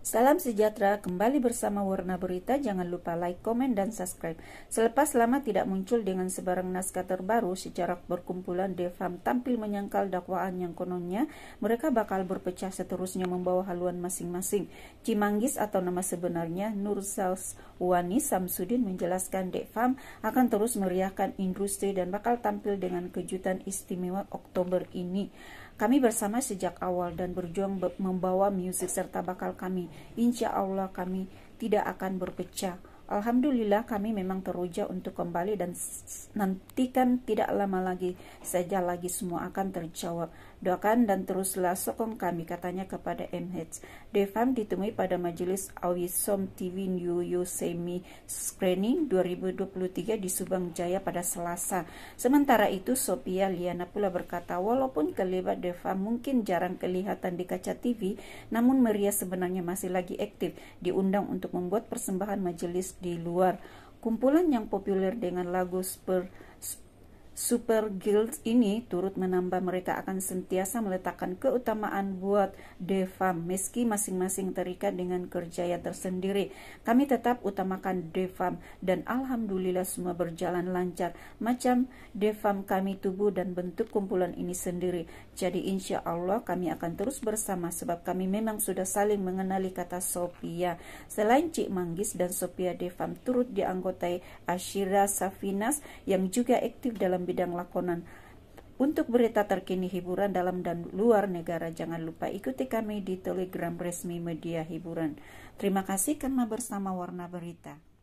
Salam sejahtera, kembali bersama Warna Berita. Jangan lupa like, komen, dan subscribe. Selepas lama tidak muncul dengan sebarang naskah terbaru, secara berkumpulan Defam tampil menyangkal dakwaan yang kononnya mereka bakal berpecah seterusnya membawa haluan masing-masing. Cimanggis atau nama sebenarnya Nur Sals Wani Samsudin menjelaskan Defam akan terus meriahkan industri dan bakal tampil dengan kejutan istimewa Oktober ini. Kami bersama sejak awal dan berjuang membawa musik serta bakal kami insya Allah kami tidak akan berpecah Alhamdulillah kami memang teruja untuk kembali dan nantikan tidak lama lagi saja lagi semua akan terjawab. Doakan dan teruslah sokong kami katanya kepada MH. Devam ditemui pada majelis Awisom TV New Yosemite Screening 2023 di Subang Jaya pada Selasa. Sementara itu Sophia Liana pula berkata walaupun kelebat Devam mungkin jarang kelihatan di kaca TV namun Maria sebenarnya masih lagi aktif diundang untuk membuat persembahan majelis di luar kumpulan yang populer dengan lagu Spur, Super guilds ini turut menambah mereka akan sentiasa meletakkan keutamaan buat Devam meski masing-masing terikat dengan kerja yang tersendiri. Kami tetap utamakan Devam dan alhamdulillah semua berjalan lancar macam Devam kami tubuh dan bentuk kumpulan ini sendiri. Jadi insya Allah kami akan terus bersama sebab kami memang sudah saling mengenali kata Sophia. Selain Cik Manggis dan Sophia Devam turut dianggotai Ashira Safinas yang juga aktif dalam bidang lakonan. Untuk berita terkini hiburan dalam dan luar negara, jangan lupa ikuti kami di telegram resmi media hiburan. Terima kasih karena bersama Warna Berita.